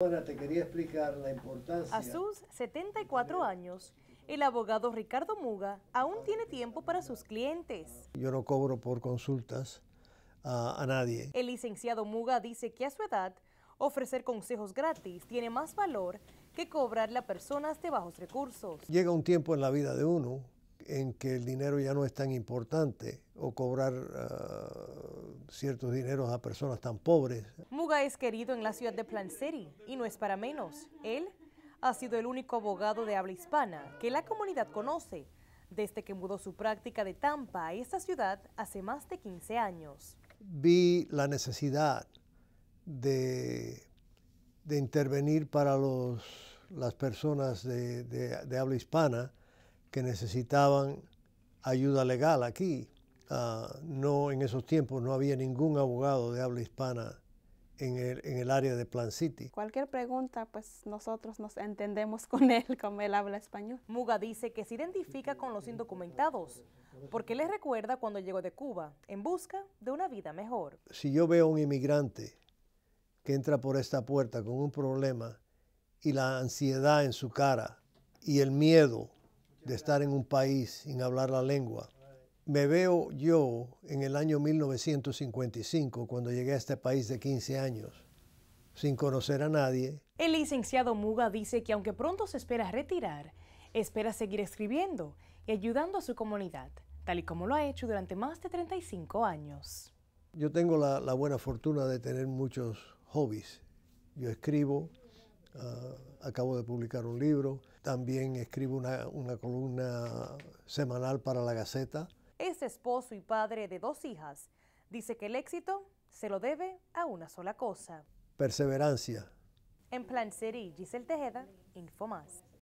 A sus 74 años, el abogado Ricardo Muga aún tiene tiempo para sus clientes. Yo no cobro por consultas a, a nadie. El licenciado Muga dice que a su edad, ofrecer consejos gratis tiene más valor que cobrarle a personas de bajos recursos. Llega un tiempo en la vida de uno en que el dinero ya no es tan importante o cobrar ah, ciertos dineros a personas tan pobres. Muga es querido en la ciudad de Plan y no es para menos. Él ha sido el único abogado de habla hispana que la comunidad conoce desde que mudó su práctica de Tampa a esta ciudad hace más de 15 años. Vi la necesidad de, intervenir para las personas de habla hispana que necesitaban ayuda legal aquí. Ah, no, en esos tiempos no había ningún abogado de habla hispana en el, área de Plan City. Cualquier pregunta, pues nosotros nos entendemos con él, como él habla español. Muga dice que se identifica con los indocumentados, porque les recuerda cuando llegó de Cuba, en busca de una vida mejor. Si yo veo a un inmigrante que entra por esta puerta con un problema y la ansiedad en su cara y el miedo de estar en un país sin hablar la lengua. Me veo yo en el año 1955, cuando llegué a este país de 15 años, sin conocer a nadie. El licenciado Muga dice que aunque pronto se espera retirar, espera seguir escribiendo y ayudando a su comunidad, tal y como lo ha hecho durante más de 35 años. Yo tengo la, buena fortuna de tener muchos hobbies. Yo escribo, Ah, acabo de publicar un libro. También escribo una, una columna semanal para la Gaceta. Es esposo y padre de dos hijas. Dice que el éxito se lo debe a una sola cosa. Perseverancia. En Plan City, Giselle Tejeda, Infomás.